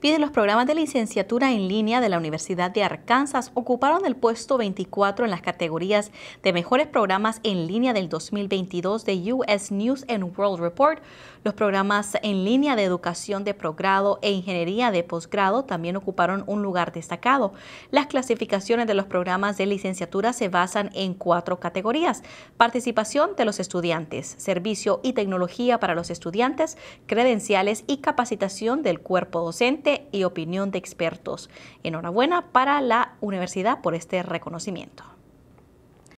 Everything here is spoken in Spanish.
Bien, los programas de licenciatura en línea de la Universidad de Arkansas ocuparon el puesto 24 en las categorías de mejores programas en línea del 2022 de US News and World Report. Los programas en línea de educación de progrado e ingeniería de posgrado también ocuparon un lugar destacado. Las clasificaciones de los programas de licenciatura se basan en cuatro categorías. Participación de los estudiantes, servicio y tecnología para los estudiantes, credenciales y capacitación del cuerpo docente docente y opinión de expertos. Enhorabuena para la universidad por este reconocimiento.